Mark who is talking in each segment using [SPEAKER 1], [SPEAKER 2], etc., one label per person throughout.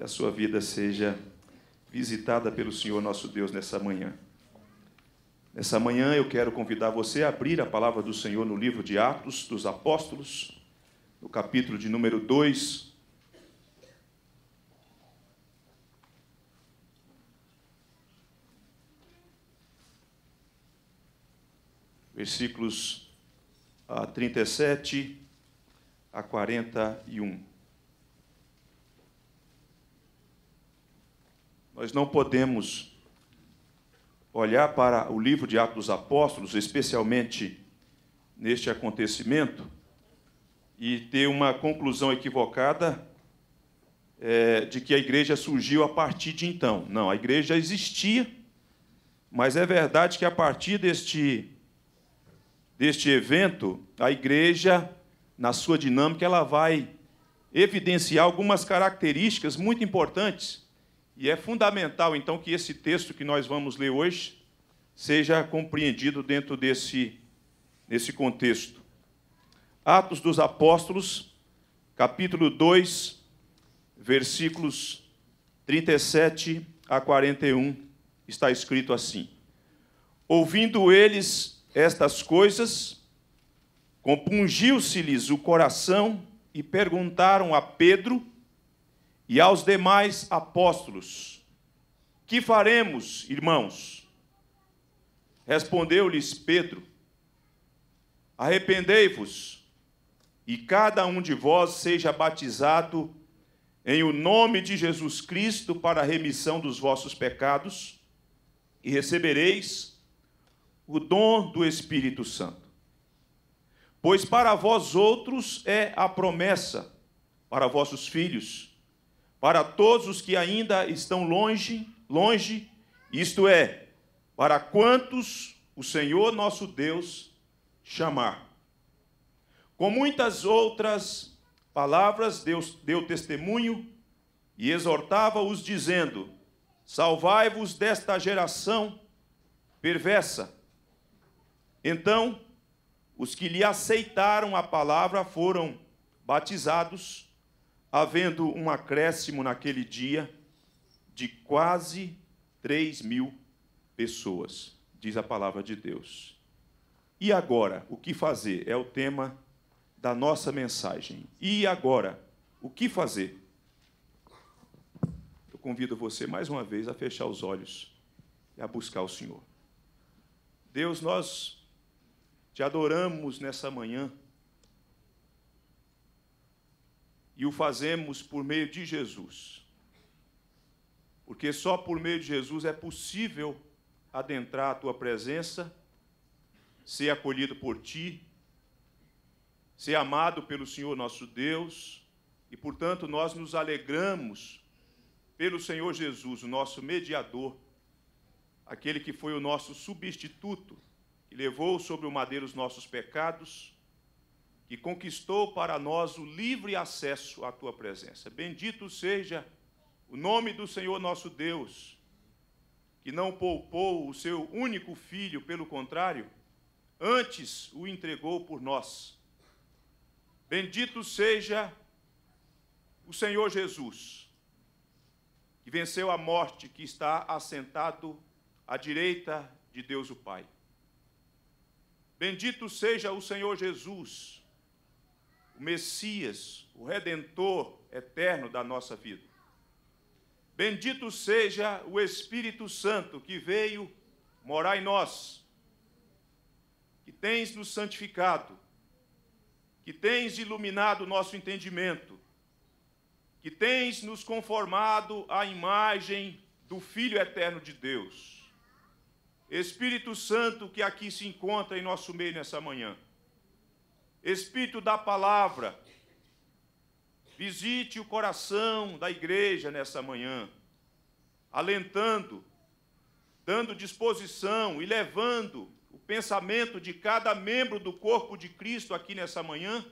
[SPEAKER 1] Que a sua vida seja visitada pelo Senhor nosso Deus nessa manhã. Nessa manhã eu quero convidar você a abrir a palavra do Senhor no livro de Atos dos Apóstolos, no capítulo de número 2. Versículos ah, a 37 a 41. Nós não podemos olhar para o livro de Atos dos Apóstolos, especialmente neste acontecimento, e ter uma conclusão equivocada é, de que a igreja surgiu a partir de então. Não, a igreja existia, mas é verdade que a partir deste, deste evento, a igreja, na sua dinâmica, ela vai evidenciar algumas características muito importantes e é fundamental, então, que esse texto que nós vamos ler hoje seja compreendido dentro desse, desse contexto. Atos dos Apóstolos, capítulo 2, versículos 37 a 41, está escrito assim: Ouvindo eles estas coisas, compungiu-se-lhes o coração e perguntaram a Pedro e aos demais apóstolos: Que faremos, irmãos? Respondeu-lhes Pedro: Arrependei-vos e cada um de vós seja batizado em o nome de Jesus Cristo para a remissão dos vossos pecados e recebereis o dom do Espírito Santo. Pois para vós outros é a promessa, para vossos filhos para todos os que ainda estão longe, longe, isto é, para quantos o Senhor nosso Deus chamar. Com muitas outras palavras, Deus deu testemunho e exortava-os, dizendo: Salvai-vos desta geração perversa. Então, os que lhe aceitaram a palavra foram batizados havendo um acréscimo naquele dia de quase 3 mil pessoas, diz a palavra de Deus. E agora, o que fazer? É o tema da nossa mensagem. E agora, o que fazer? Eu convido você mais uma vez a fechar os olhos e a buscar o Senhor. Deus, nós te adoramos nessa manhã. e o fazemos por meio de Jesus. Porque só por meio de Jesus é possível adentrar a tua presença, ser acolhido por ti, ser amado pelo Senhor nosso Deus, e portanto nós nos alegramos pelo Senhor Jesus, o nosso mediador, aquele que foi o nosso substituto, que levou sobre o madeiro os nossos pecados e conquistou para nós o livre acesso à tua presença. Bendito seja o nome do Senhor nosso Deus, que não poupou o seu único filho, pelo contrário, antes o entregou por nós. Bendito seja o Senhor Jesus, que venceu a morte, que está assentado à direita de Deus o Pai. Bendito seja o Senhor Jesus, o Messias, o Redentor eterno da nossa vida. Bendito seja o Espírito Santo que veio morar em nós, que tens nos santificado, que tens iluminado o nosso entendimento, que tens nos conformado à imagem do Filho eterno de Deus. Espírito Santo que aqui se encontra em nosso meio nessa manhã. Espírito da palavra, visite o coração da igreja nessa manhã, alentando, dando disposição e levando o pensamento de cada membro do corpo de Cristo aqui nessa manhã,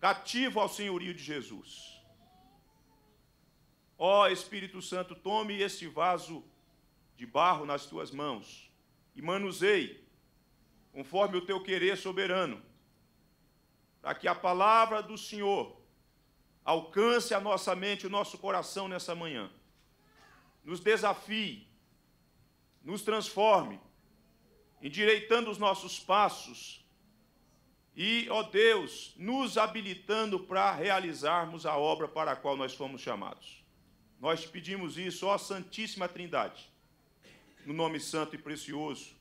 [SPEAKER 1] cativo ao senhorio de Jesus. Ó Espírito Santo, tome este vaso de barro nas tuas mãos e manuseie, conforme o teu querer soberano, para que a palavra do Senhor alcance a nossa mente, o nosso coração nessa manhã, nos desafie, nos transforme, endireitando os nossos passos e, ó Deus, nos habilitando para realizarmos a obra para a qual nós fomos chamados. Nós te pedimos isso, ó Santíssima Trindade, no nome santo e precioso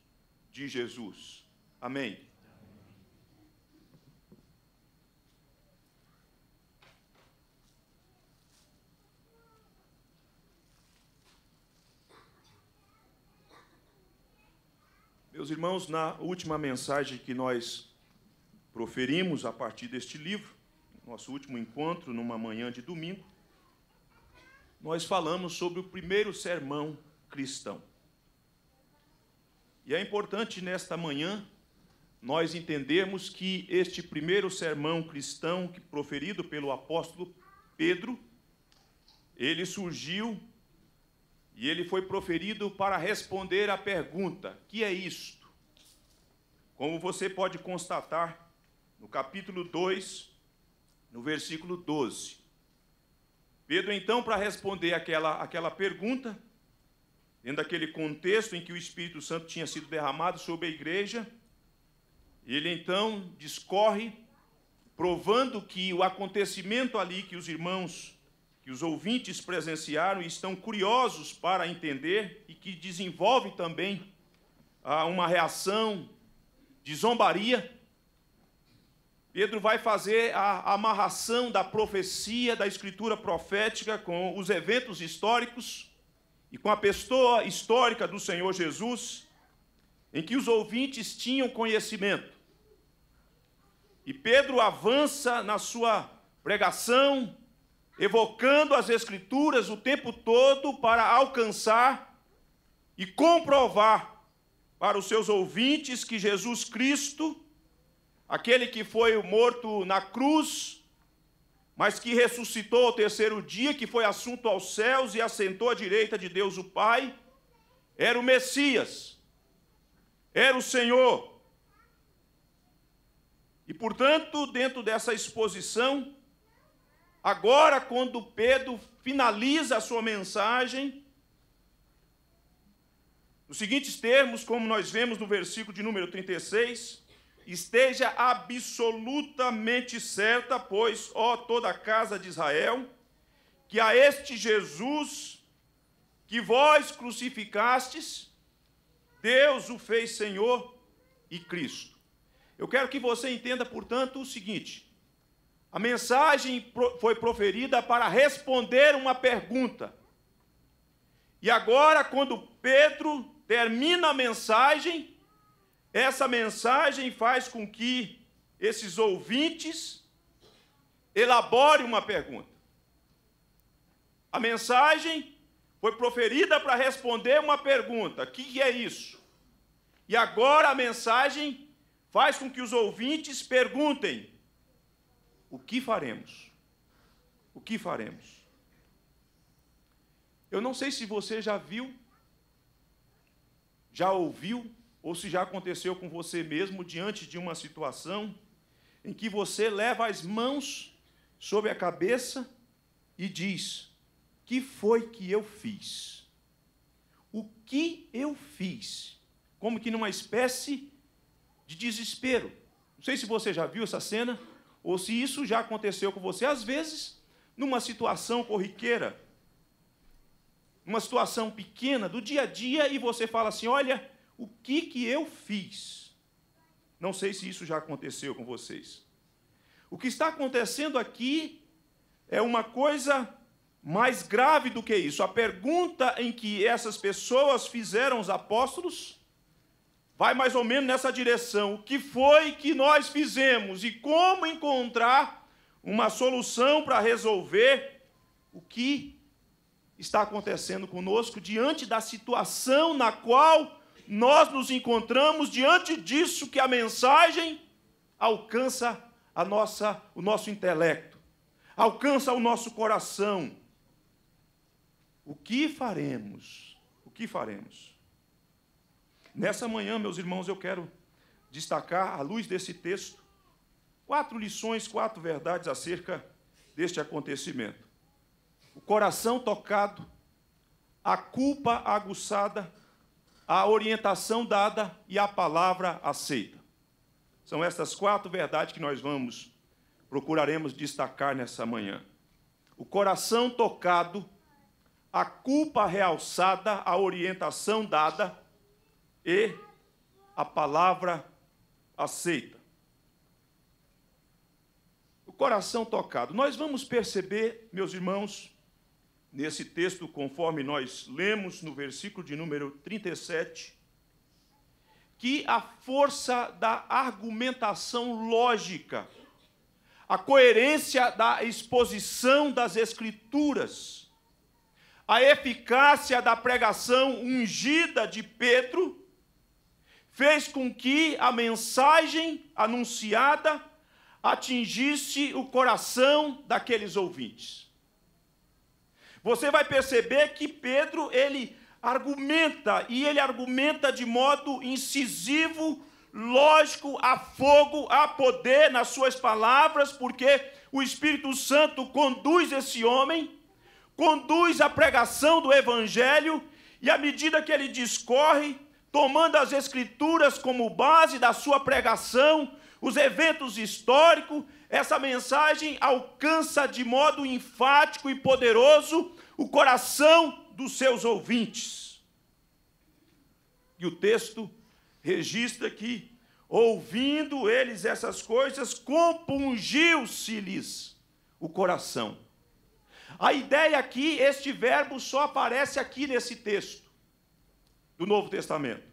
[SPEAKER 1] de Jesus. Amém. Meus irmãos, na última mensagem que nós proferimos a partir deste livro, nosso último encontro numa manhã de domingo, nós falamos sobre o primeiro sermão cristão. E é importante nesta manhã nós entendermos que este primeiro sermão cristão proferido pelo apóstolo Pedro, ele surgiu e ele foi proferido para responder à pergunta: que é isto? Como você pode constatar no capítulo 2, no versículo 12. Pedro, então, para responder aquela, aquela pergunta, dentro daquele contexto em que o Espírito Santo tinha sido derramado sobre a igreja, ele então discorre, provando que o acontecimento ali que os irmãos que os ouvintes presenciaram e estão curiosos para entender e que desenvolve também ah, uma reação de zombaria. Pedro vai fazer a amarração da profecia, da escritura profética com os eventos históricos e com a pessoa histórica do Senhor Jesus, em que os ouvintes tinham conhecimento. E Pedro avança na sua pregação, evocando as Escrituras o tempo todo para alcançar e comprovar para os seus ouvintes que Jesus Cristo, aquele que foi morto na cruz, mas que ressuscitou ao terceiro dia, que foi assunto aos céus e assentou à direita de Deus o Pai, era o Messias, era o Senhor. E, portanto, dentro dessa exposição, Agora, quando Pedro finaliza a sua mensagem, nos seguintes termos, como nós vemos no versículo de número 36, esteja absolutamente certa, pois, ó toda a casa de Israel, que a este Jesus que vós crucificastes, Deus o fez Senhor e Cristo. Eu quero que você entenda, portanto, o seguinte: a mensagem foi proferida para responder uma pergunta. E agora, quando Pedro termina a mensagem, essa mensagem faz com que esses ouvintes elaborem uma pergunta. A mensagem foi proferida para responder uma pergunta: o que é isso? E agora a mensagem faz com que os ouvintes perguntem: o que faremos? O que faremos? Eu não sei se você já viu, já ouviu, ou se já aconteceu com você mesmo diante de uma situação em que você leva as mãos sobre a cabeça e diz: Que foi que eu fiz? O que eu fiz? Como que numa espécie de desespero. Não sei se você já viu essa cena ou se isso já aconteceu com você, às vezes, numa situação corriqueira, numa situação pequena do dia a dia, e você fala assim: olha, o que, que eu fiz? Não sei se isso já aconteceu com vocês. O que está acontecendo aqui é uma coisa mais grave do que isso. A pergunta em que essas pessoas fizeram os apóstolos vai mais ou menos nessa direção. O que foi que nós fizemos e como encontrar uma solução para resolver o que está acontecendo conosco diante da situação na qual nós nos encontramos, diante disso que a mensagem alcança a nossa, o nosso intelecto, alcança o nosso coração. O que faremos? O que faremos? Nessa manhã, meus irmãos, eu quero destacar, à luz desse texto, quatro lições, quatro verdades acerca deste acontecimento. O coração tocado, a culpa aguçada, a orientação dada e a palavra aceita. São essas quatro verdades que nós vamos procuraremos destacar nessa manhã. O coração tocado, a culpa realçada, a orientação dada e a palavra aceita. O coração tocado. Nós vamos perceber, meus irmãos, nesse texto, conforme nós lemos no versículo de número 37, que a força da argumentação lógica, a coerência da exposição das Escrituras, a eficácia da pregação ungida de Pedro fez com que a mensagem anunciada atingisse o coração daqueles ouvintes. Você vai perceber que Pedro, ele argumenta e ele argumenta de modo incisivo, lógico, a fogo, a poder nas suas palavras, porque o Espírito Santo conduz esse homem, conduz a pregação do evangelho, e à medida que ele discorre, tomando as Escrituras como base da sua pregação, os eventos históricos, essa mensagem alcança de modo enfático e poderoso o coração dos seus ouvintes. E o texto registra que, ouvindo eles essas coisas, compungiu-se-lhes o coração. A ideia aqui, este verbo só aparece aqui nesse texto do Novo Testamento.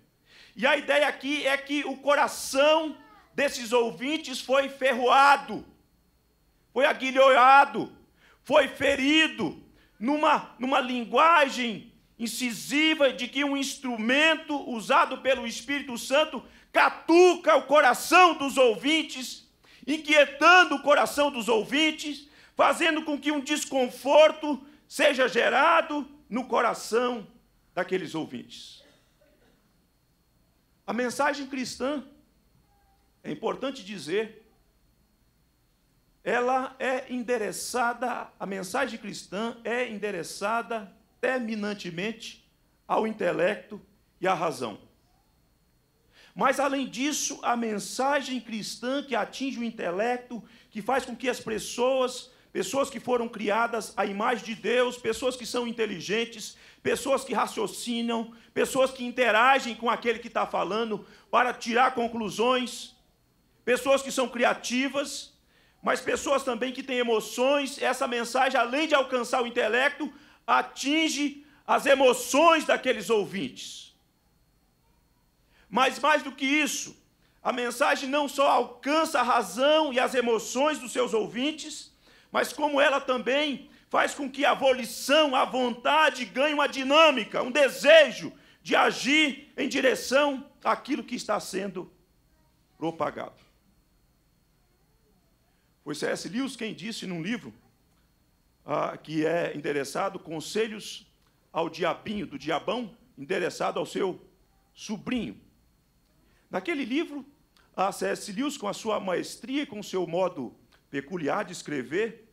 [SPEAKER 1] E a ideia aqui é que o coração desses ouvintes foi ferroado, foi aguilhoado, foi ferido numa, numa linguagem incisiva de que um instrumento usado pelo Espírito Santo catuca o coração dos ouvintes, inquietando o coração dos ouvintes, fazendo com que um desconforto seja gerado no coração daqueles ouvintes. A mensagem cristã, é importante dizer, ela é endereçada, a mensagem cristã é endereçada terminantemente ao intelecto e à razão. Mas, além disso, a mensagem cristã que atinge o intelecto, que faz com que as pessoas pessoas que foram criadas à imagem de Deus, pessoas que são inteligentes, pessoas que raciocinam, pessoas que interagem com aquele que está falando para tirar conclusões, pessoas que são criativas, mas pessoas também que têm emoções. Essa mensagem, além de alcançar o intelecto, atinge as emoções daqueles ouvintes. Mas mais do que isso, a mensagem não só alcança a razão e as emoções dos seus ouvintes, mas como ela também faz com que a volição, a vontade ganhe uma dinâmica, um desejo de agir em direção àquilo que está sendo propagado. Foi C.S. Lewis quem disse num livro ah, que é endereçado Conselhos ao Diabinho, do Diabão, endereçado ao seu sobrinho. Naquele livro, a ah, C.S. Lewis, com a sua maestria e com o seu modo peculiar de escrever,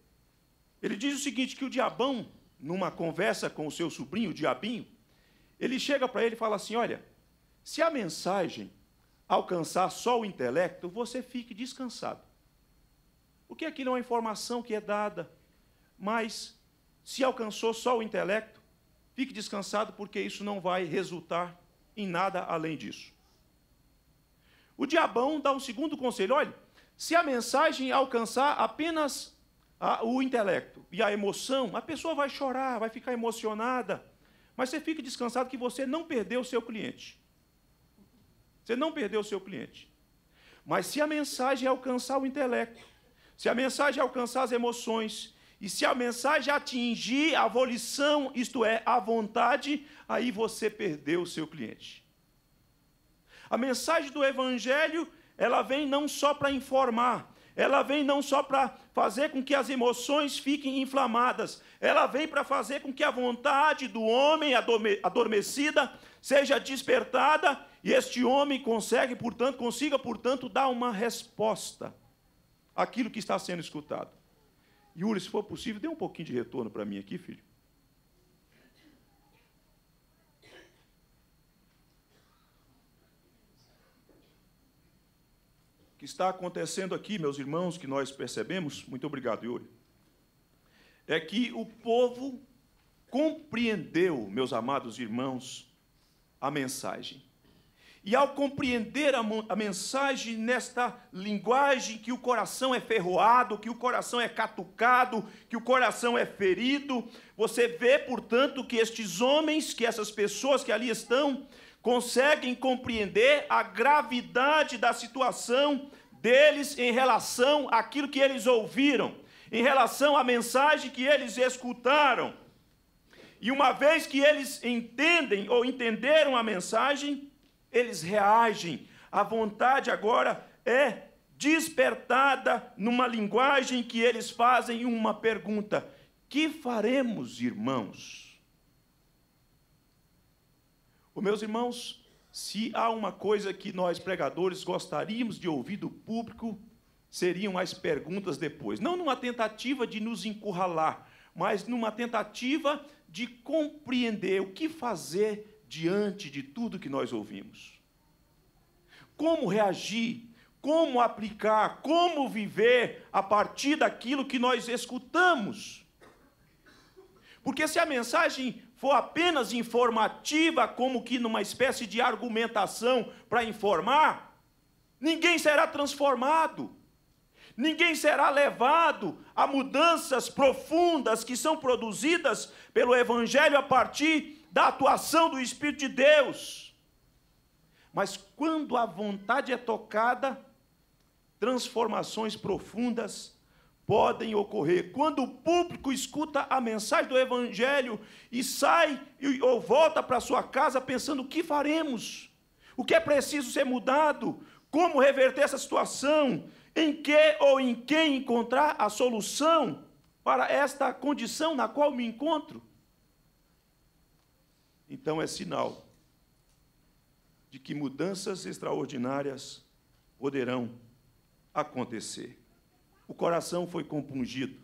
[SPEAKER 1] ele diz o seguinte: que o diabão, numa conversa com o seu sobrinho, o diabinho, ele chega para ele e fala assim: olha, se a mensagem alcançar só o intelecto, você fique descansado. Porque aquilo é uma informação que é dada, mas se alcançou só o intelecto, fique descansado, porque isso não vai resultar em nada além disso. O diabão dá um segundo conselho: olha, se a mensagem alcançar apenas a, o intelecto e a emoção, a pessoa vai chorar, vai ficar emocionada, mas você fica descansado que você não perdeu o seu cliente. Você não perdeu o seu cliente. Mas se a mensagem é alcançar o intelecto, se a mensagem é alcançar as emoções, e se a mensagem atingir a volição, isto é, a vontade, aí você perdeu o seu cliente. A mensagem do Evangelho, ela vem não só para informar, ela vem não só para fazer com que as emoções fiquem inflamadas, ela vem para fazer com que a vontade do homem adormecida seja despertada e este homem consegue, portanto, consiga, portanto, dar uma resposta àquilo que está sendo escutado. Yuri, se for possível, dê um pouquinho de retorno para mim aqui, filho. que está acontecendo aqui, meus irmãos, que nós percebemos, muito obrigado, Yuri, é que o povo compreendeu, meus amados irmãos, a mensagem. E ao compreender a, a, mensagem nesta linguagem que o coração é ferroado, que o coração é catucado, que o coração é ferido, você vê, portanto, que estes homens, que essas pessoas que ali estão, conseguem compreender a gravidade da situação deles em relação àquilo que eles ouviram, em relação à mensagem que eles escutaram. E uma vez que eles entendem ou entenderam a mensagem, eles reagem. A vontade agora é despertada numa linguagem que eles fazem uma pergunta: Que faremos, irmãos? Os meus irmãos, se há uma coisa que nós pregadores gostaríamos de ouvir do público, seriam as perguntas depois. Não numa tentativa de nos encurralar, mas numa tentativa de compreender o que fazer diante de tudo que nós ouvimos. Como reagir, como aplicar, como viver a partir daquilo que nós escutamos. Porque se a mensagem for apenas informativa, como que numa espécie de argumentação para informar, ninguém será transformado. Ninguém será levado a mudanças profundas que são produzidas pelo Evangelho a partir da atuação do Espírito de Deus. Mas quando a vontade é tocada, transformações profundas podem ocorrer. Quando o público escuta a mensagem do Evangelho e sai ou volta para sua casa pensando: o que faremos? O que é preciso ser mudado? Como reverter essa situação? Em que ou em quem encontrar a solução para esta condição na qual me encontro? Então é sinal de que mudanças extraordinárias poderão acontecer o coração foi compungido.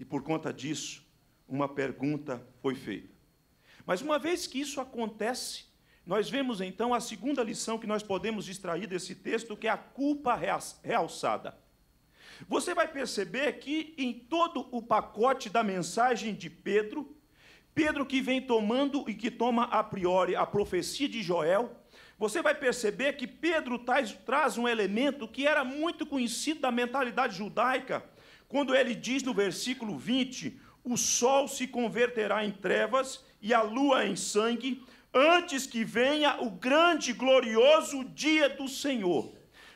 [SPEAKER 1] E por conta disso, uma pergunta foi feita. Mas uma vez que isso acontece, nós vemos então a segunda lição que nós podemos extrair desse texto, que é a culpa realçada. Você vai perceber que em todo o pacote da mensagem de Pedro, Pedro que vem tomando e que toma a priori a profecia de Joel, você vai perceber que Pedro traz, traz um elemento que era muito conhecido da mentalidade judaica, quando ele diz no versículo 20: O sol se converterá em trevas e a lua em sangue, antes que venha o grande e glorioso dia do Senhor.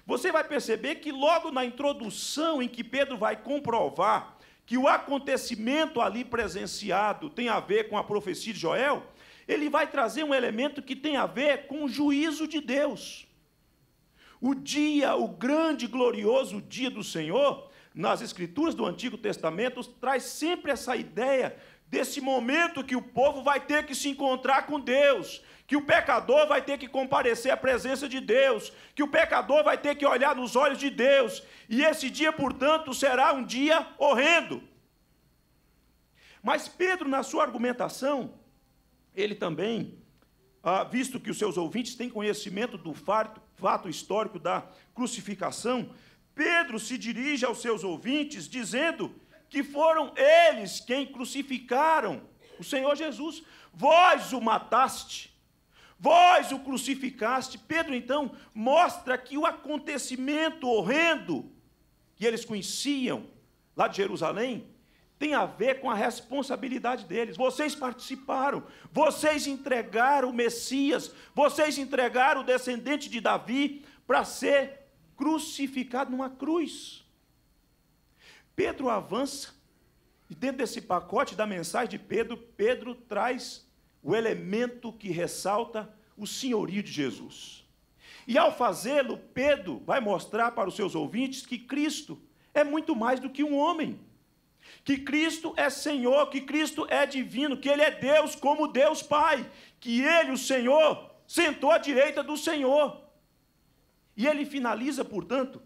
[SPEAKER 1] Você vai perceber que logo na introdução em que Pedro vai comprovar que o acontecimento ali presenciado tem a ver com a profecia de Joel, ele vai trazer um elemento que tem a ver com o juízo de Deus. O dia, o grande, glorioso dia do Senhor, nas escrituras do Antigo Testamento, traz sempre essa ideia desse momento que o povo vai ter que se encontrar com Deus, que o pecador vai ter que comparecer à presença de Deus, que o pecador vai ter que olhar nos olhos de Deus, e esse dia, portanto, será um dia horrendo. Mas Pedro, na sua argumentação, ele também, visto que os seus ouvintes têm conhecimento do fato, fato histórico da crucificação, Pedro se dirige aos seus ouvintes dizendo que foram eles quem crucificaram o Senhor Jesus. Vós o mataste, vós o crucificaste. Pedro então mostra que o acontecimento horrendo que eles conheciam lá de Jerusalém tem a ver com a responsabilidade deles. Vocês participaram, vocês entregaram o Messias, vocês entregaram o descendente de Davi para ser crucificado numa cruz. Pedro avança, e dentro desse pacote da mensagem de Pedro, Pedro traz o elemento que ressalta o senhorio de Jesus. E ao fazê-lo, Pedro vai mostrar para os seus ouvintes que Cristo é muito mais do que um homem que Cristo é Senhor, que Cristo é divino, que Ele é Deus como Deus Pai, que Ele, o Senhor, sentou à direita do Senhor. E ele finaliza, portanto,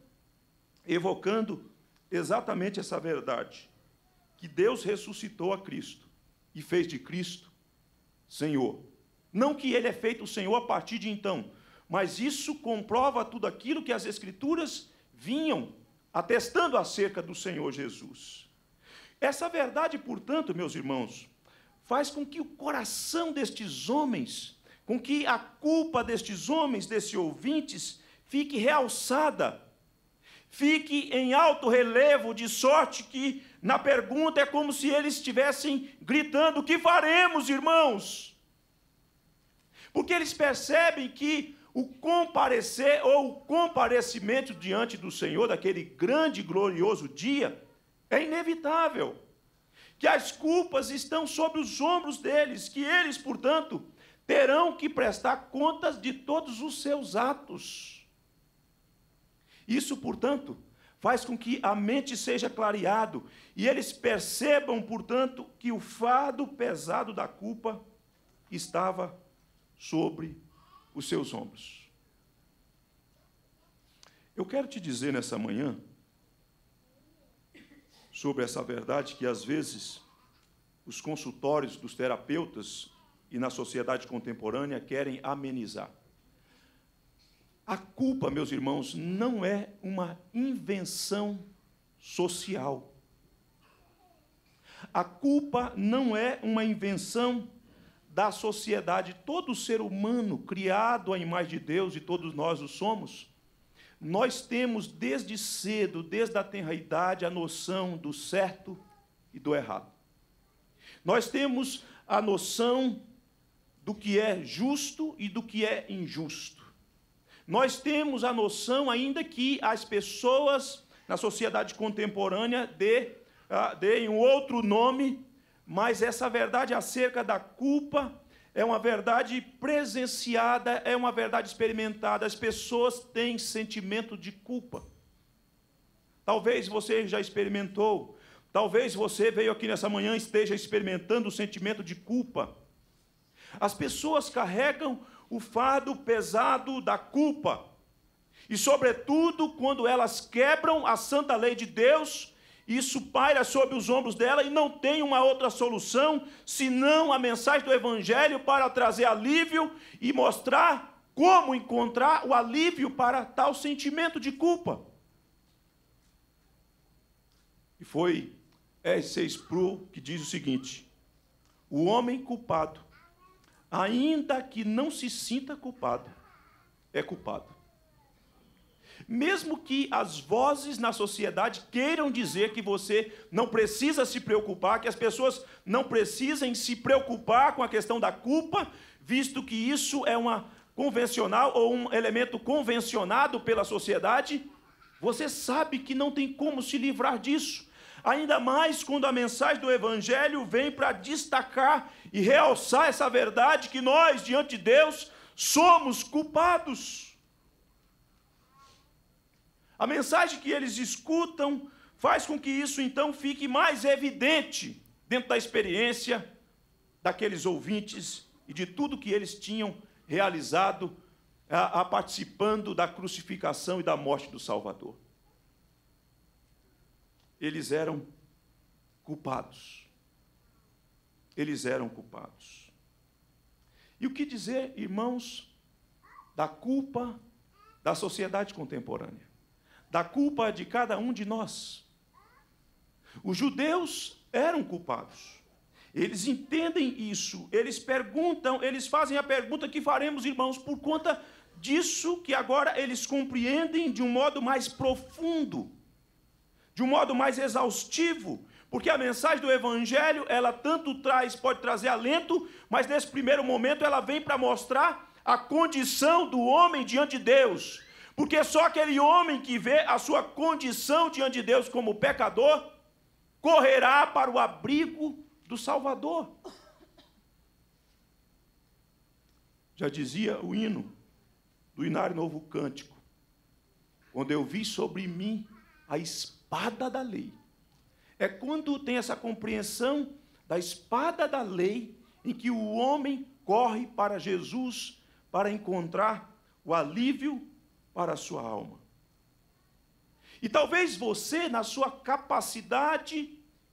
[SPEAKER 1] evocando exatamente essa verdade: que Deus ressuscitou a Cristo e fez de Cristo Senhor. Não que ele é feito Senhor a partir de então, mas isso comprova tudo aquilo que as Escrituras vinham atestando acerca do Senhor Jesus. Essa verdade, portanto, meus irmãos, faz com que o coração destes homens, com que a culpa destes homens, desses ouvintes, fique realçada, fique em alto relevo, de sorte que na pergunta é como se eles estivessem gritando: que faremos, irmãos? Porque eles percebem que o comparecer ou o comparecimento diante do Senhor, daquele grande e glorioso dia, é inevitável. Que as culpas estão sobre os ombros deles, que eles, portanto, terão que prestar contas de todos os seus atos. Isso, portanto, faz com que a mente seja clareado e eles percebam, portanto, que o fardo pesado da culpa estava sobre os seus ombros. Eu quero te dizer nessa manhã sobre essa verdade que, às vezes, os consultórios dos terapeutas e na sociedade contemporânea querem amenizar. A culpa, meus irmãos, não é uma invenção social. A culpa não é uma invenção da sociedade. Todo ser humano criado à imagem de Deus, e todos nós o somos, nós temos desde cedo, desde a tenra idade, a noção do certo e do errado. Nós temos a noção do que é justo e do que é injusto. Nós temos a noção, ainda que as pessoas na sociedade contemporânea ah, deem um outro nome, mas essa verdade acerca da culpa é uma verdade presenciada, é uma verdade experimentada. As pessoas têm sentimento de culpa. Talvez você já experimentou, talvez você veio aqui nessa manhã e esteja experimentando o sentimento de culpa. As pessoas carregam o fardo pesado da culpa. E, sobretudo, quando elas quebram a santa lei de Deus, isso paira sobre os ombros dela e não tem uma outra solução senão a mensagem do Evangelho para trazer alívio e mostrar como encontrar o alívio para tal sentimento de culpa. E foi s 6 Pro que diz o seguinte: o homem culpado, ainda que não se sinta culpado, é culpado mesmo que as vozes na sociedade queiram dizer que você não precisa se preocupar, que as pessoas não precisem se preocupar com a questão da culpa, visto que isso é uma convencional ou um elemento convencionado pela sociedade, você sabe que não tem como se livrar disso. Ainda mais quando a mensagem do Evangelho vem para destacar e realçar essa verdade que nós, diante de Deus, somos culpados. A mensagem que eles escutam faz com que isso então fique mais evidente dentro da experiência daqueles ouvintes e de tudo que eles tinham realizado a, a participando da crucificação e da morte do Salvador. Eles eram culpados. Eles eram culpados. E o que dizer, irmãos, da culpa da sociedade contemporânea? da culpa de cada um de nós. Os judeus eram culpados. Eles entendem isso, eles perguntam, eles fazem a pergunta que faremos, irmãos, por conta disso que agora eles compreendem de um modo mais profundo, de um modo mais exaustivo, porque a mensagem do evangelho, ela tanto traz, pode trazer alento, mas nesse primeiro momento ela vem para mostrar a condição do homem diante de Deus. Porque só aquele homem que vê a sua condição diante de Deus como pecador correrá para o abrigo do Salvador. Já dizia o hino do Inário Novo Cântico: Quando eu vi sobre mim a espada da lei. É quando tem essa compreensão da espada da lei em que o homem corre para Jesus para encontrar o alívio para a sua alma. E talvez você, na sua capacidade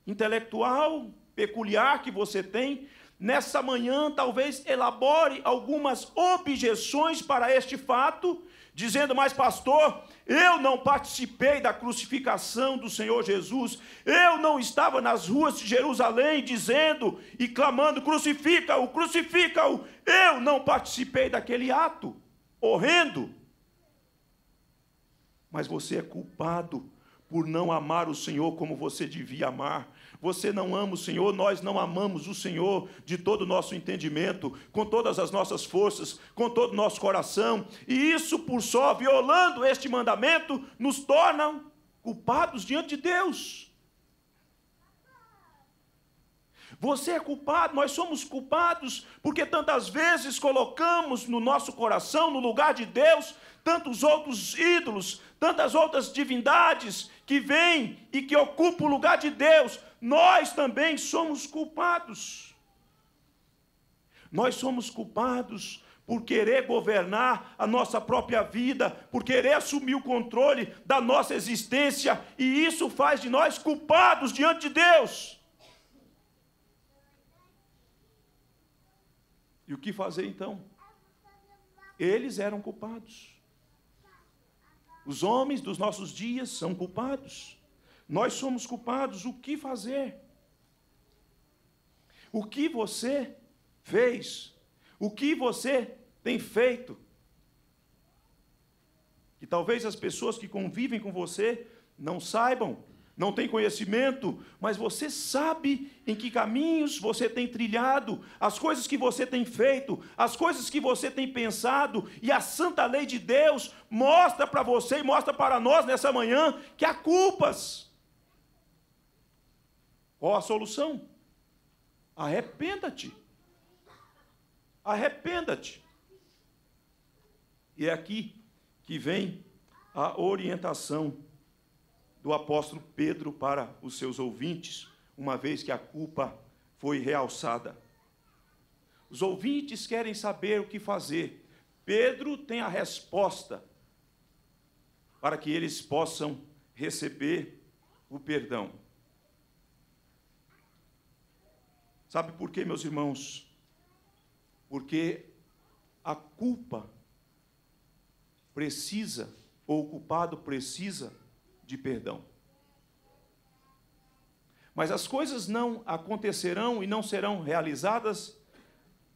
[SPEAKER 1] intelectual peculiar que você tem, nessa manhã talvez elabore algumas objeções para este fato, dizendo: Mas, pastor, eu não participei da crucificação do Senhor Jesus, eu não estava nas ruas de Jerusalém dizendo e clamando: Crucifica-o, crucifica-o, eu não participei daquele ato horrendo mas você é culpado por não amar o Senhor como você devia amar. Você não ama o Senhor, nós não amamos o Senhor de todo o nosso entendimento, com todas as nossas forças, com todo o nosso coração, e isso por só violando este mandamento nos torna culpados diante de Deus. Você é culpado, nós somos culpados, porque tantas vezes colocamos no nosso coração, no lugar de Deus, tantos outros ídolos, tantas outras divindades que vêm e que ocupam o lugar de Deus, nós também somos culpados. Nós somos culpados por querer governar a nossa própria vida, por querer assumir o controle da nossa existência, e isso faz de nós culpados diante de Deus. E o que fazer então? Eles eram culpados. Os homens dos nossos dias são culpados. Nós somos culpados. O que fazer? O que você fez? O que você tem feito? Que talvez as pessoas que convivem com você não saibam, não tem conhecimento, mas você sabe em que caminhos você tem trilhado, as coisas que você tem feito, as coisas que você tem pensado, e a santa lei de Deus mostra para você e mostra para nós nessa manhã que há culpas. Qual a solução? Arrependa-te. Arrependa-te. E é aqui que vem a orientação do apóstolo Pedro para os seus ouvintes, uma vez que a culpa foi realçada. Os ouvintes querem saber o que fazer. Pedro tem a resposta para que eles possam receber o perdão. Sabe por quê, meus irmãos? Porque a culpa precisa, ou o culpado precisa, de perdão. Mas as coisas não acontecerão e não serão realizadas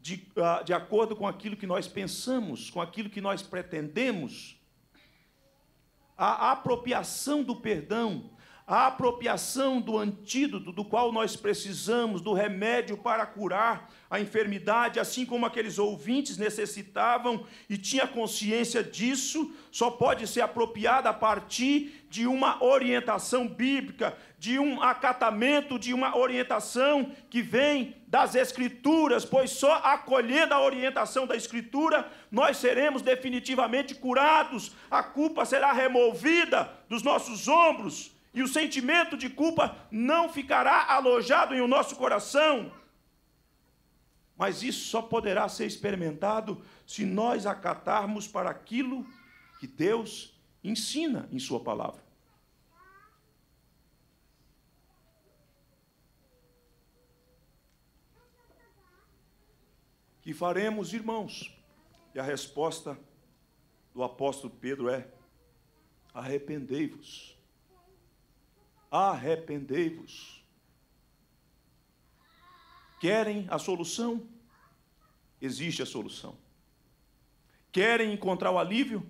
[SPEAKER 1] de, ah, de acordo com aquilo que nós pensamos, com aquilo que nós pretendemos. A apropriação do perdão a apropriação do antídoto do qual nós precisamos, do remédio para curar a enfermidade, assim como aqueles ouvintes necessitavam e tinha consciência disso, só pode ser apropriada a partir de uma orientação bíblica, de um acatamento, de uma orientação que vem das Escrituras, pois só acolhendo a orientação da Escritura nós seremos definitivamente curados, a culpa será removida dos nossos ombros e o sentimento de culpa não ficará alojado em o nosso coração. Mas isso só poderá ser experimentado se nós acatarmos para aquilo que Deus ensina em Sua palavra. Que faremos, irmãos? E a resposta do apóstolo Pedro é: arrependei-vos arrependei-vos. Querem a solução? Existe a solução. Querem encontrar o alívio?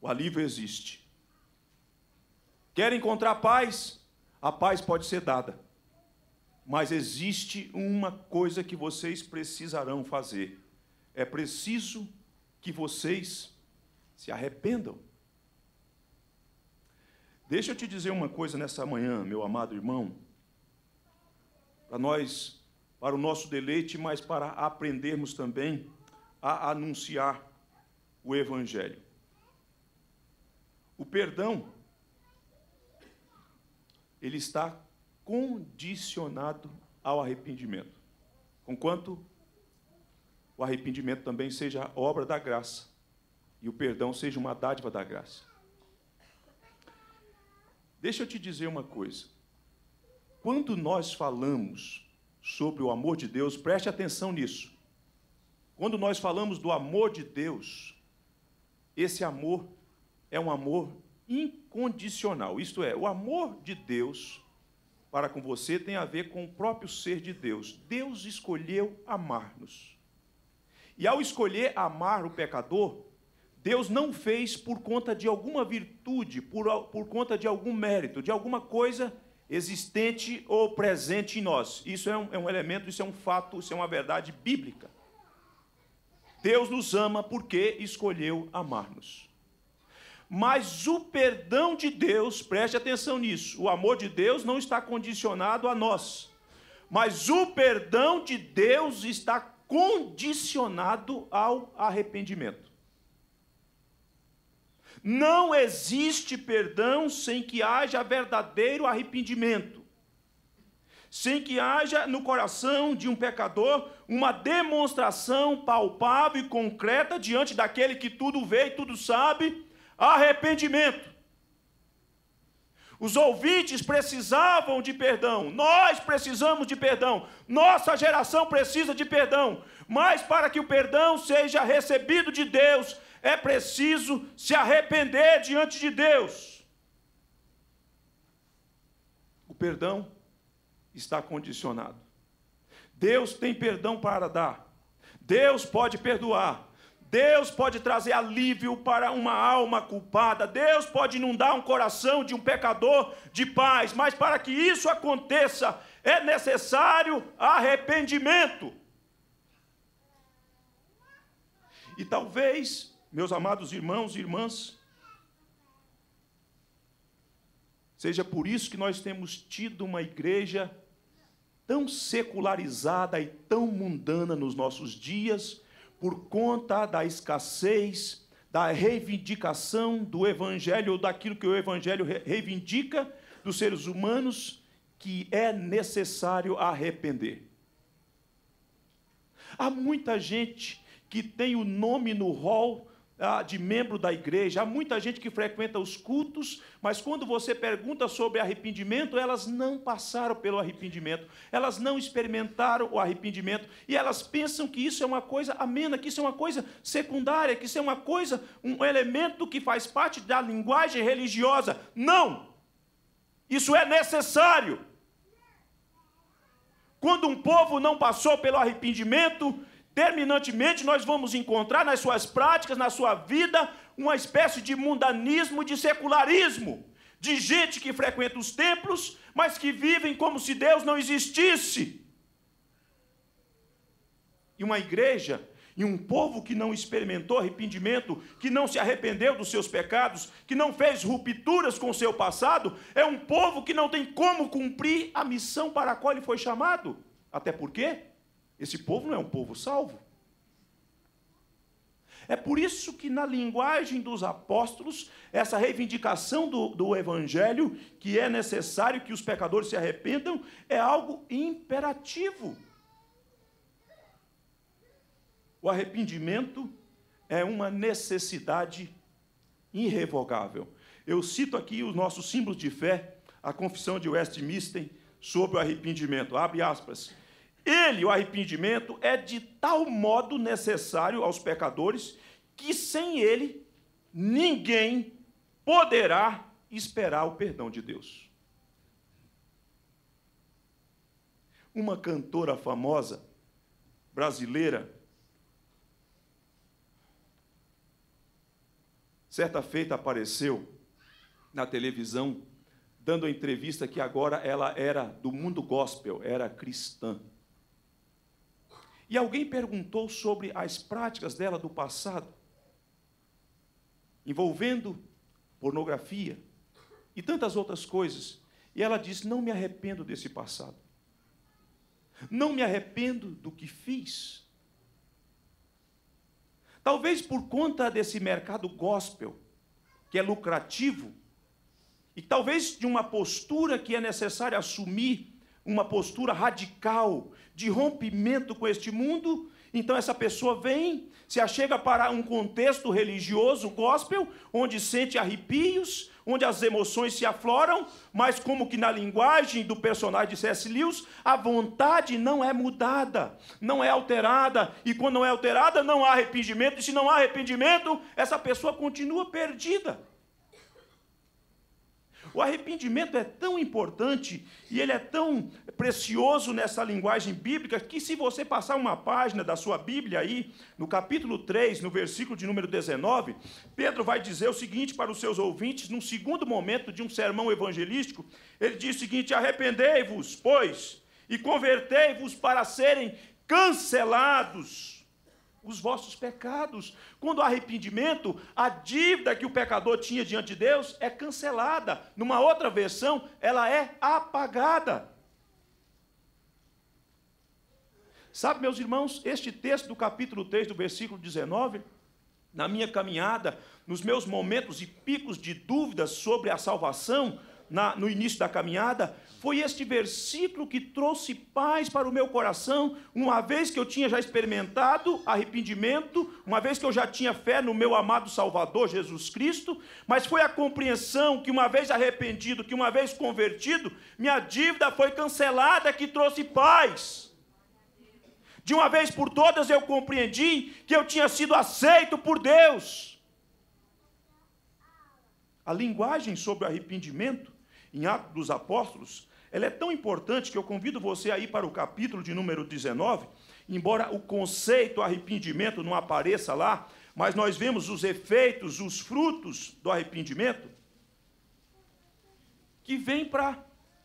[SPEAKER 1] O alívio existe. Querem encontrar a paz? A paz pode ser dada. Mas existe uma coisa que vocês precisarão fazer. É preciso que vocês se arrependam. Deixa eu te dizer uma coisa nessa manhã, meu amado irmão. Para nós, para o nosso deleite, mas para aprendermos também a anunciar o Evangelho. O perdão, ele está condicionado ao arrependimento. Conquanto o arrependimento também seja obra da graça e o perdão seja uma dádiva da graça. Deixa eu te dizer uma coisa. Quando nós falamos sobre o amor de Deus, preste atenção nisso. Quando nós falamos do amor de Deus, esse amor é um amor incondicional. Isto é, o amor de Deus para com você tem a ver com o próprio ser de Deus. Deus escolheu amar-nos. E ao escolher amar o pecador, Deus não fez por conta de alguma virtude, por, por conta de algum mérito, de alguma coisa existente ou presente em nós. Isso é um, é um elemento, isso é um fato, isso é uma verdade bíblica. Deus nos ama porque escolheu amar-nos. Mas o perdão de Deus, preste atenção nisso, o amor de Deus não está condicionado a nós. Mas o perdão de Deus está condicionado ao arrependimento. Não existe perdão sem que haja verdadeiro arrependimento, sem que haja no coração de um pecador uma demonstração palpável e concreta diante daquele que tudo vê e tudo sabe arrependimento. Os ouvintes precisavam de perdão, nós precisamos de perdão, nossa geração precisa de perdão, mas para que o perdão seja recebido de Deus, é preciso se arrepender diante de Deus. O perdão está condicionado. Deus tem perdão para dar. Deus pode perdoar. Deus pode trazer alívio para uma alma culpada. Deus pode inundar um coração de um pecador de paz. Mas para que isso aconteça, é necessário arrependimento. E talvez meus amados irmãos e irmãs, seja por isso que nós temos tido uma igreja tão secularizada e tão mundana nos nossos dias, por conta da escassez, da reivindicação do Evangelho, ou daquilo que o Evangelho reivindica dos seres humanos, que é necessário arrepender. Há muita gente que tem o nome no rol ah, de membro da igreja, há muita gente que frequenta os cultos, mas quando você pergunta sobre arrependimento, elas não passaram pelo arrependimento, elas não experimentaram o arrependimento e elas pensam que isso é uma coisa amena, que isso é uma coisa secundária, que isso é uma coisa, um elemento que faz parte da linguagem religiosa. Não! Isso é necessário. Quando um povo não passou pelo arrependimento, Terminantemente, nós vamos encontrar nas suas práticas, na sua vida, uma espécie de mundanismo, de secularismo, de gente que frequenta os templos, mas que vivem como se Deus não existisse. E uma igreja e um povo que não experimentou arrependimento, que não se arrependeu dos seus pecados, que não fez rupturas com o seu passado, é um povo que não tem como cumprir a missão para a qual ele foi chamado. Até porque esse povo não é um povo salvo. É por isso que, na linguagem dos apóstolos, essa reivindicação do, do, Evangelho, que é necessário que os pecadores se arrependam, é algo imperativo. O arrependimento é uma necessidade irrevogável. Eu cito aqui os nossos símbolos de fé, a confissão de Westminster sobre o arrependimento. Abre aspas. Ele, o arrependimento, é de tal modo necessário aos pecadores que sem ele ninguém poderá esperar o perdão de Deus. Uma cantora famosa brasileira, certa feita apareceu na televisão dando a entrevista que agora ela era do mundo gospel, era cristã. E alguém perguntou sobre as práticas dela do passado, envolvendo pornografia e tantas outras coisas. E ela disse: Não me arrependo desse passado. Não me arrependo do que fiz. Talvez por conta desse mercado gospel, que é lucrativo, e talvez de uma postura que é necessário assumir uma postura radical de rompimento com este mundo, então essa pessoa vem, se achega para um contexto religioso, gospel, onde sente arrepios, onde as emoções se afloram, mas como que na linguagem do personagem de C.S. Lewis, a vontade não é mudada, não é alterada, e quando não é alterada, não há arrependimento, e se não há arrependimento, essa pessoa continua perdida. O arrependimento é tão importante e ele é tão precioso nessa linguagem bíblica que, se você passar uma página da sua Bíblia aí, no capítulo 3, no versículo de número 19, Pedro vai dizer o seguinte para os seus ouvintes, num segundo momento de um sermão evangelístico: ele diz o seguinte: Arrependei-vos, pois, e convertei-vos para serem cancelados os vossos pecados. Quando há arrependimento, a dívida que o pecador tinha diante de Deus é cancelada. Numa outra versão, ela é apagada. Sabe, meus irmãos, este texto do capítulo 3, do versículo 19, na minha caminhada, nos meus momentos e picos de dúvidas sobre a salvação, na, no início da caminhada, foi este versículo que trouxe paz para o meu coração, uma vez que eu tinha já experimentado arrependimento, uma vez que eu já tinha fé no meu amado Salvador Jesus Cristo, mas foi a compreensão que, uma vez arrependido, que uma vez convertido, minha dívida foi cancelada que trouxe paz. De uma vez por todas eu compreendi que eu tinha sido aceito por Deus. A linguagem sobre arrependimento em Atos dos Apóstolos, ela é tão importante que eu convido você aí para o capítulo de número 19, embora o conceito arrependimento não apareça lá, mas nós vemos os efeitos, os frutos do arrependimento, que vem para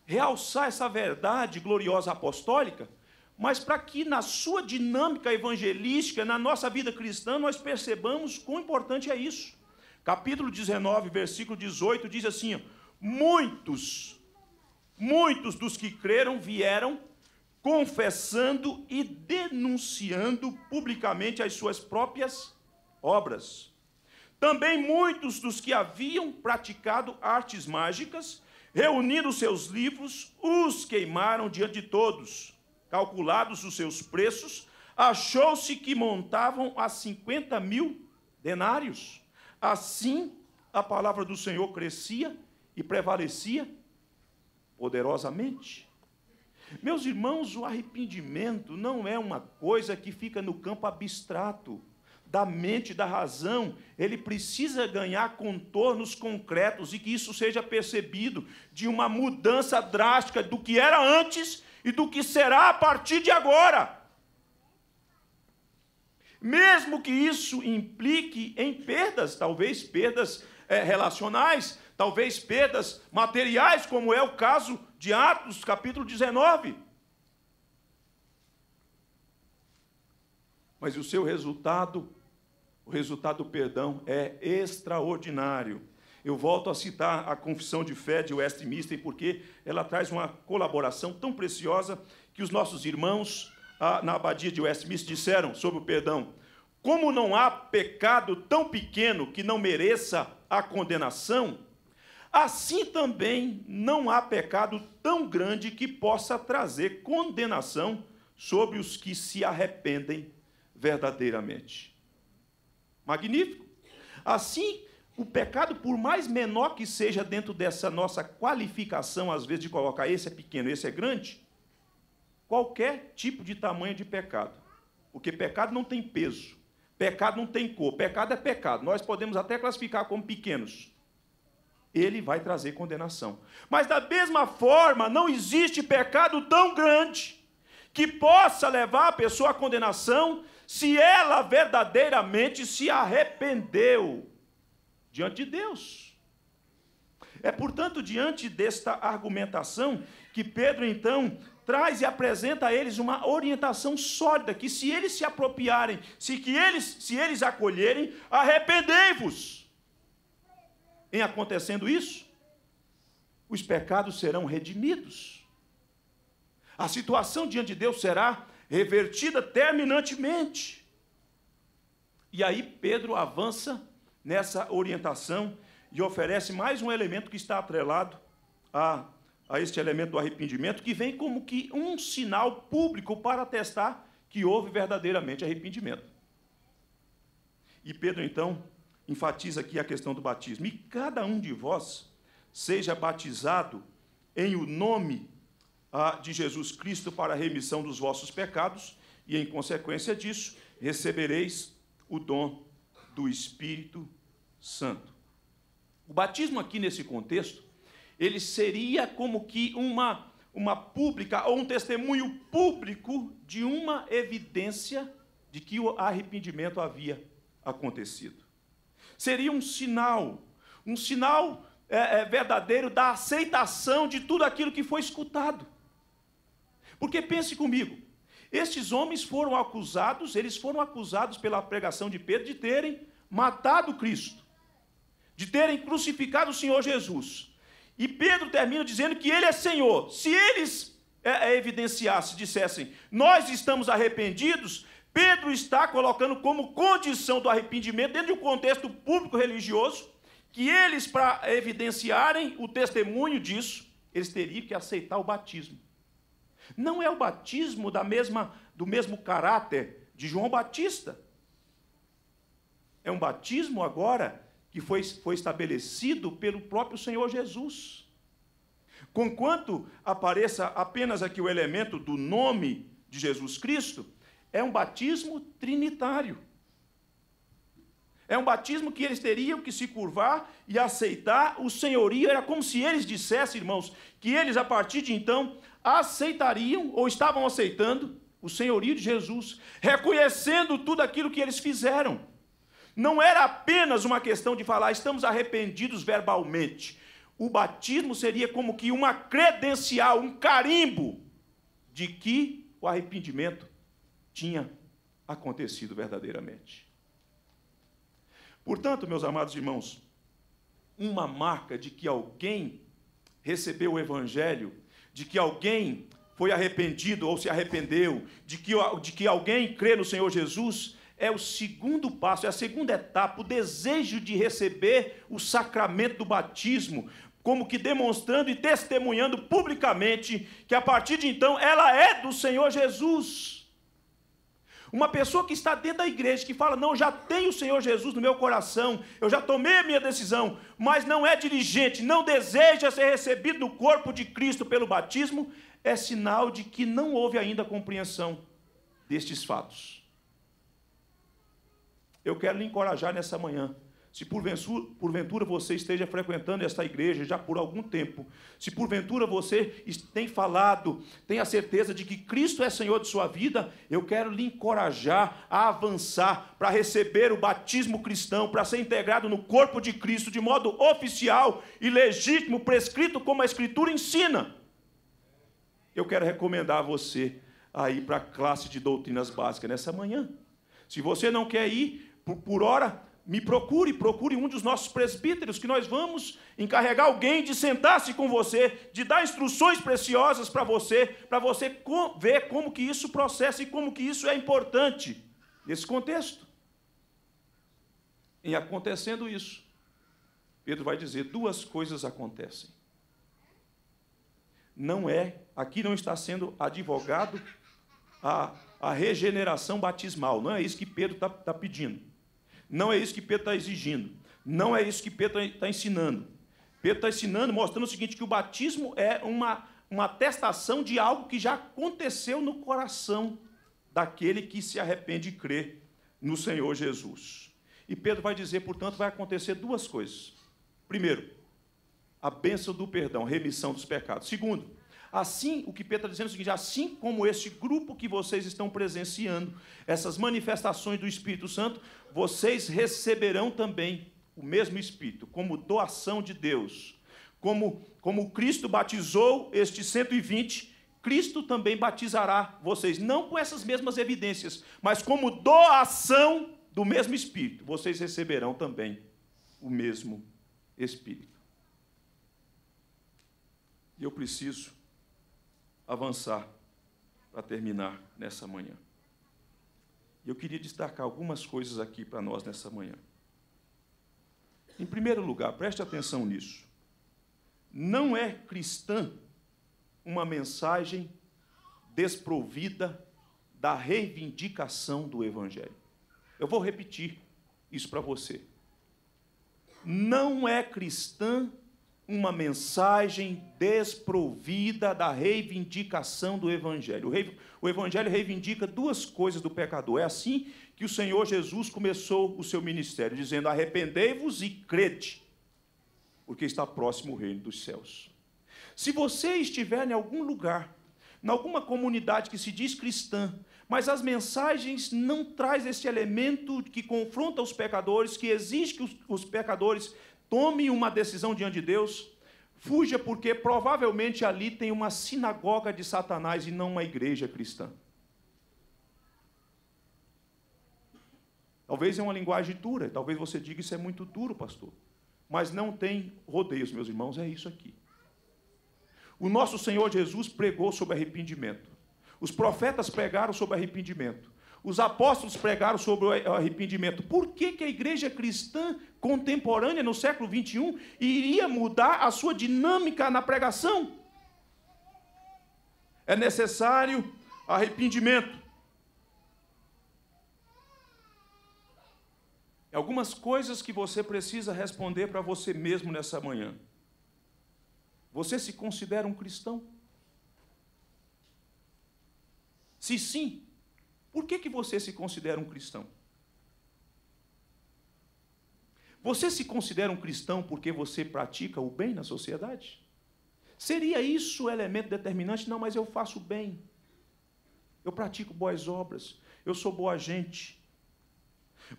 [SPEAKER 1] realçar essa verdade gloriosa apostólica, mas para que na sua dinâmica evangelística, na nossa vida cristã, nós percebamos quão importante é isso. Capítulo 19, versículo 18 diz assim: muitos, muitos dos que creram vieram confessando e denunciando publicamente as suas próprias obras. Também muitos dos que haviam praticado artes mágicas, reunindo seus livros, os queimaram diante de todos. Calculados os seus preços, achou-se que montavam a 50 mil denários. Assim, a palavra do Senhor crescia e prevalecia poderosamente. Meus irmãos, o arrependimento não é uma coisa que fica no campo abstrato da mente, da razão, ele precisa ganhar contornos concretos e que isso seja percebido de uma mudança drástica do que era antes e do que será a partir de agora. Mesmo que isso implique em perdas, talvez perdas é, relacionais, talvez perdas materiais, como é o caso de Atos, capítulo 19. Mas o seu resultado, o resultado do perdão é extraordinário. Eu volto a citar a confissão de fé de Westminster, porque ela traz uma colaboração tão preciosa que os nossos irmãos ah, na abadia de Westminster disseram sobre o perdão. Como não há pecado tão pequeno que não mereça a condenação, Assim também não há pecado tão grande que possa trazer condenação sobre os que se arrependem verdadeiramente. Magnífico. Assim, o pecado, por mais menor que seja dentro dessa nossa qualificação, às vezes, de colocar esse é pequeno, esse é grande, qualquer tipo de tamanho de pecado. Porque pecado não tem peso, pecado não tem cor, pecado é pecado. Nós podemos até classificar como pequenos ele vai trazer condenação. Mas da mesma forma, não existe pecado tão grande que possa levar a pessoa à condenação se ela verdadeiramente se arrependeu diante de Deus. É portanto diante desta argumentação que Pedro então traz e apresenta a eles uma orientação sólida que se eles se apropriarem, se que eles se eles acolherem, arrependei-vos em acontecendo isso, os pecados serão redimidos. A situação diante de Deus será revertida terminantemente. E aí Pedro avança nessa orientação e oferece mais um elemento que está atrelado a, a este elemento do arrependimento, que vem como que um sinal público para atestar que houve verdadeiramente arrependimento. E Pedro, então, enfatiza aqui a questão do batismo. E cada um de vós seja batizado em o nome ah, de Jesus Cristo para a remissão dos vossos pecados, e em consequência disso recebereis o dom do Espírito Santo. O batismo aqui nesse contexto, ele seria como que uma uma pública ou um testemunho público de uma evidência de que o arrependimento havia acontecido seria um sinal, um sinal é, é, verdadeiro da aceitação de tudo aquilo que foi escutado. Porque pense comigo, estes homens foram acusados, eles foram acusados pela pregação de Pedro de terem matado Cristo, de terem crucificado o Senhor Jesus. E Pedro termina dizendo que ele é Senhor. Se eles é, é, evidenciassem, dissessem, nós estamos arrependidos, Pedro está colocando como condição do arrependimento, dentro do contexto público religioso, que eles, para evidenciarem o testemunho disso, eles teriam que aceitar o batismo. Não é o batismo da mesma, do mesmo caráter de João Batista. É um batismo agora que foi, foi estabelecido pelo próprio Senhor Jesus. Conquanto apareça apenas aqui o elemento do nome de Jesus Cristo, é um batismo trinitário. É um batismo que eles teriam que se curvar e aceitar o senhorio. Era como se eles dissessem, irmãos, que eles, a partir de então, aceitariam ou estavam aceitando o senhorio de Jesus, reconhecendo tudo aquilo que eles fizeram. Não era apenas uma questão de falar, estamos arrependidos verbalmente. O batismo seria como que uma credencial, um carimbo de que o arrependimento tinha acontecido verdadeiramente. Portanto, meus amados irmãos, uma marca de que alguém recebeu o evangelho, de que alguém foi arrependido ou se arrependeu, de que, de que alguém crê no Senhor Jesus, é o segundo passo, é a segunda etapa, o desejo de receber o sacramento do batismo, como que demonstrando e testemunhando publicamente que a partir de então ela é do Senhor Jesus. Uma pessoa que está dentro da igreja, que fala, não, já tenho o Senhor Jesus no meu coração, eu já tomei a minha decisão, mas não é dirigente, não deseja ser recebido no corpo de Cristo pelo batismo, é sinal de que não houve ainda compreensão destes fatos. Eu quero lhe encorajar nessa manhã se porventura você esteja frequentando esta igreja já por algum tempo, se porventura você tem falado, tem a certeza de que Cristo é Senhor de sua vida, eu quero lhe encorajar a avançar para receber o batismo cristão, para ser integrado no corpo de Cristo de modo oficial e legítimo, prescrito como a Escritura ensina. Eu quero recomendar a você aí para a classe de doutrinas básicas nessa manhã. Se você não quer ir, por, por hora, me procure, procure um dos nossos presbíteros, que nós vamos encarregar alguém de sentar-se com você, de dar instruções preciosas para você, para você ver como que isso processa e como que isso é importante nesse contexto. Em acontecendo isso, Pedro vai dizer: duas coisas acontecem. Não é, aqui não está sendo advogado a, a regeneração batismal, não é isso que Pedro está tá pedindo não é isso que Pedro está exigindo. Não é isso que Pedro está tá ensinando. Pedro está ensinando, mostrando o seguinte: que o batismo é uma, uma atestação de algo que já aconteceu no coração daquele que se arrepende e crê no Senhor Jesus. E Pedro vai dizer, portanto, vai acontecer duas coisas. Primeiro, a bênção do perdão, remissão dos pecados. Segundo, Assim, o que Pedro está dizendo é o seguinte: assim como este grupo que vocês estão presenciando, essas manifestações do Espírito Santo, vocês receberão também o mesmo Espírito, como doação de Deus. Como, como Cristo batizou estes 120, Cristo também batizará vocês, não com essas mesmas evidências, mas como doação do mesmo Espírito, vocês receberão também o mesmo Espírito. E eu preciso avançar para terminar nessa manhã. Eu queria destacar algumas coisas aqui para nós nessa manhã. Em primeiro lugar, preste atenção nisso. Não é cristã uma mensagem desprovida da reivindicação do Evangelho. Eu vou repetir isso para você. Não é cristã uma mensagem desprovida da reivindicação do Evangelho. O Evangelho reivindica duas coisas do pecador. É assim que o Senhor Jesus começou o seu ministério, dizendo: Arrependei-vos e crede, porque está próximo o reino dos céus. Se você estiver em algum lugar, em alguma comunidade que se diz cristã, mas as mensagens não traz esse elemento que confronta os pecadores, que exige que os, os pecadores Tome uma decisão diante de Deus, fuja, porque provavelmente ali tem uma sinagoga de Satanás e não uma igreja cristã. Talvez é uma linguagem dura, talvez você diga isso é muito duro, pastor. Mas não tem rodeios, meus irmãos, é isso aqui. O nosso Senhor Jesus pregou sobre arrependimento. Os profetas pregaram sobre arrependimento. Os apóstolos pregaram sobre o arrependimento. Por que, que a igreja cristã contemporânea, no século 21, iria mudar a sua dinâmica na pregação? É necessário arrependimento. É algumas coisas que você precisa responder para você mesmo nessa manhã. Você se considera um cristão? Se sim, por que, que você se considera um cristão? Você se considera um cristão porque você pratica o bem na sociedade? Seria isso o elemento determinante? Não, mas eu faço bem. Eu pratico boas obras. Eu sou boa gente.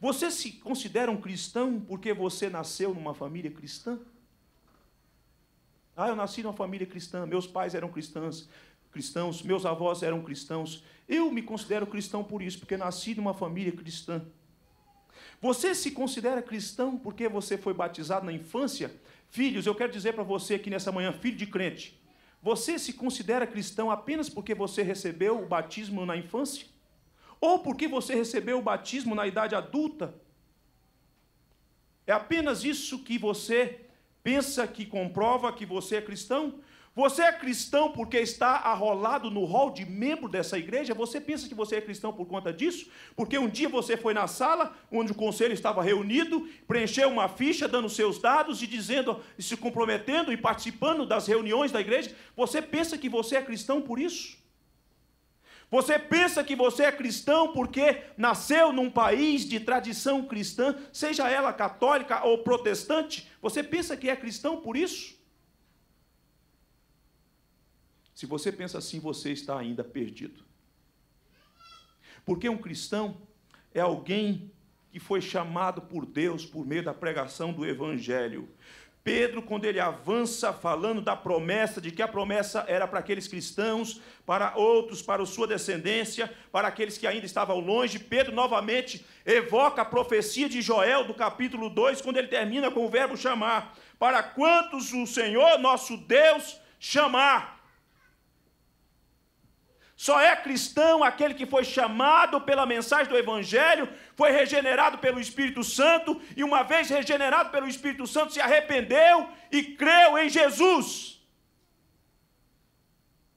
[SPEAKER 1] Você se considera um cristão porque você nasceu numa família cristã? Ah, eu nasci numa família cristã, meus pais eram cristãos cristãos, meus avós eram cristãos. Eu me considero cristão por isso, porque nasci numa família cristã. Você se considera cristão porque você foi batizado na infância? Filhos, eu quero dizer para você aqui nessa manhã, filho de crente, você se considera cristão apenas porque você recebeu o batismo na infância? Ou porque você recebeu o batismo na idade adulta? É apenas isso que você pensa que comprova que você é cristão? Você é cristão porque está arrolado no rol de membro dessa igreja? Você pensa que você é cristão por conta disso? Porque um dia você foi na sala onde o conselho estava reunido, preencheu uma ficha dando seus dados e dizendo, e se comprometendo e participando das reuniões da igreja? Você pensa que você é cristão por isso? Você pensa que você é cristão porque nasceu num país de tradição cristã, seja ela católica ou protestante? Você pensa que é cristão por isso? Se você pensa assim, você está ainda perdido. Porque um cristão é alguém que foi chamado por Deus por meio da pregação do Evangelho. Pedro, quando ele avança falando da promessa, de que a promessa era para aqueles cristãos, para outros, para sua descendência, para aqueles que ainda estavam longe, Pedro novamente evoca a profecia de Joel do capítulo 2, quando ele termina com o verbo chamar. Para quantos o Senhor nosso Deus chamar, só é cristão aquele que foi chamado pela mensagem do Evangelho, foi regenerado pelo Espírito Santo, e uma vez regenerado pelo Espírito Santo, se arrependeu e creu em Jesus.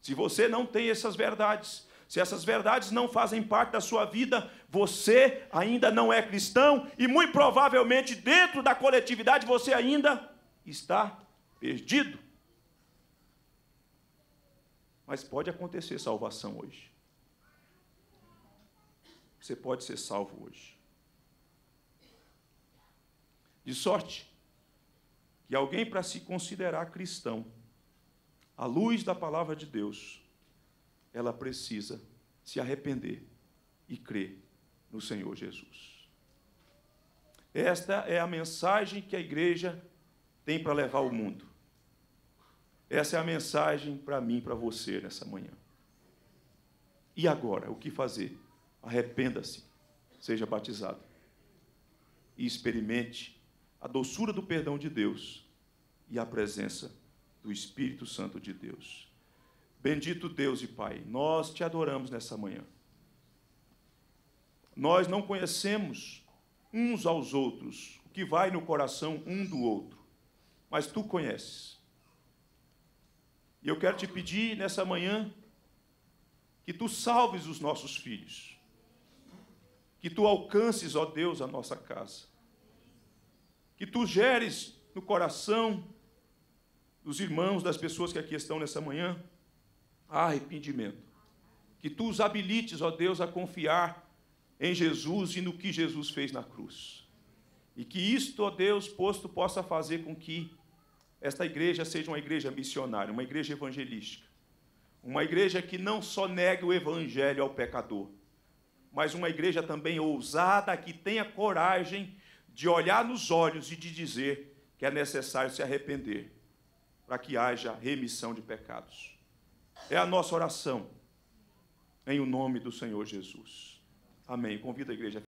[SPEAKER 1] Se você não tem essas verdades, se essas verdades não fazem parte da sua vida, você ainda não é cristão e muito provavelmente dentro da coletividade você ainda está perdido. Mas pode acontecer salvação hoje. Você pode ser salvo hoje. De sorte que alguém para se considerar cristão, à luz da palavra de Deus, ela precisa se arrepender e crer no Senhor Jesus. Esta é a mensagem que a igreja tem para levar ao mundo. Essa é a mensagem para mim, para você nessa manhã. E agora, o que fazer? Arrependa-se, seja batizado e experimente a doçura do perdão de Deus e a presença do Espírito Santo de Deus. Bendito Deus e Pai, nós te adoramos nessa manhã. Nós não conhecemos uns aos outros o que vai no coração um do outro, mas tu conheces. E eu quero te pedir nessa manhã que tu salves os nossos filhos, que tu alcances, ó Deus, a nossa casa, que tu geres no coração dos irmãos, das pessoas que aqui estão nessa manhã, arrependimento. Que tu os habilites, ó Deus, a confiar em Jesus e no que Jesus fez na cruz. E que isto, ó Deus, posto possa fazer com que esta igreja seja uma igreja missionária, uma igreja evangelística. Uma igreja que não só negue o evangelho ao pecador, mas uma igreja também ousada, que tenha coragem de olhar nos olhos e de dizer que é necessário se arrepender para que haja remissão de pecados. É a nossa oração, em o nome do Senhor Jesus. Amém. Convido a igreja.